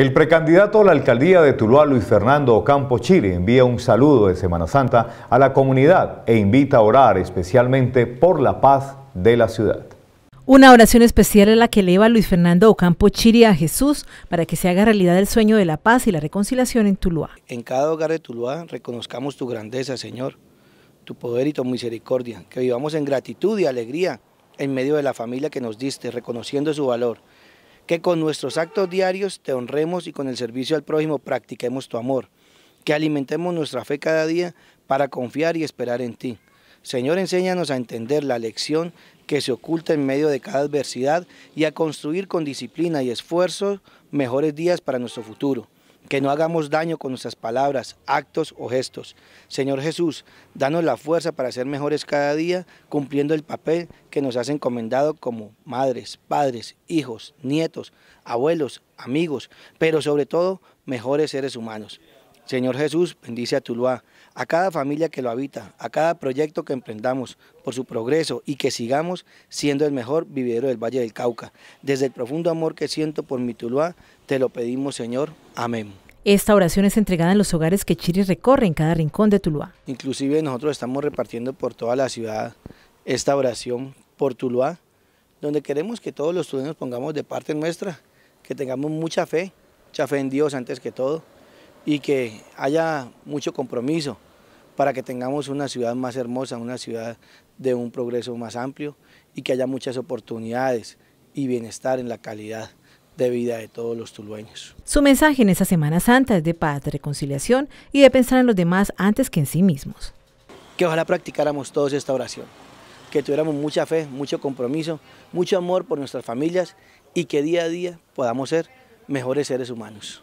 El precandidato a la alcaldía de Tuluá, Luis Fernando Ocampo Chiri, envía un saludo de Semana Santa a la comunidad e invita a orar especialmente por la paz de la ciudad. Una oración especial en la que eleva Luis Fernando Ocampo Chiri a Jesús para que se haga realidad el sueño de la paz y la reconciliación en Tuluá. En cada hogar de Tuluá reconozcamos tu grandeza, Señor, tu poder y tu misericordia, que vivamos en gratitud y alegría en medio de la familia que nos diste, reconociendo su valor que con nuestros actos diarios te honremos y con el servicio al prójimo practiquemos tu amor, que alimentemos nuestra fe cada día para confiar y esperar en ti. Señor, enséñanos a entender la lección que se oculta en medio de cada adversidad y a construir con disciplina y esfuerzo mejores días para nuestro futuro que no hagamos daño con nuestras palabras, actos o gestos. Señor Jesús, danos la fuerza para ser mejores cada día, cumpliendo el papel que nos has encomendado como madres, padres, hijos, nietos, abuelos, amigos, pero sobre todo mejores seres humanos. Señor Jesús, bendice a Tuluá, a cada familia que lo habita, a cada proyecto que emprendamos por su progreso y que sigamos siendo el mejor vividero del Valle del Cauca. Desde el profundo amor que siento por mi Tuluá, te lo pedimos, Señor. Amén. Esta oración es entregada en los hogares que Chiri recorre en cada rincón de Tuluá. Inclusive nosotros estamos repartiendo por toda la ciudad esta oración por Tuluá, donde queremos que todos los estudiantes pongamos de parte nuestra, que tengamos mucha fe, mucha fe en Dios antes que todo, y que haya mucho compromiso para que tengamos una ciudad más hermosa, una ciudad de un progreso más amplio y que haya muchas oportunidades y bienestar en la calidad de vida de todos los tulueños. Su mensaje en esta Semana Santa es de paz, de reconciliación y de pensar en los demás antes que en sí mismos. Que ojalá practicáramos todos esta oración, que tuviéramos mucha fe, mucho compromiso, mucho amor por nuestras familias y que día a día podamos ser mejores seres humanos.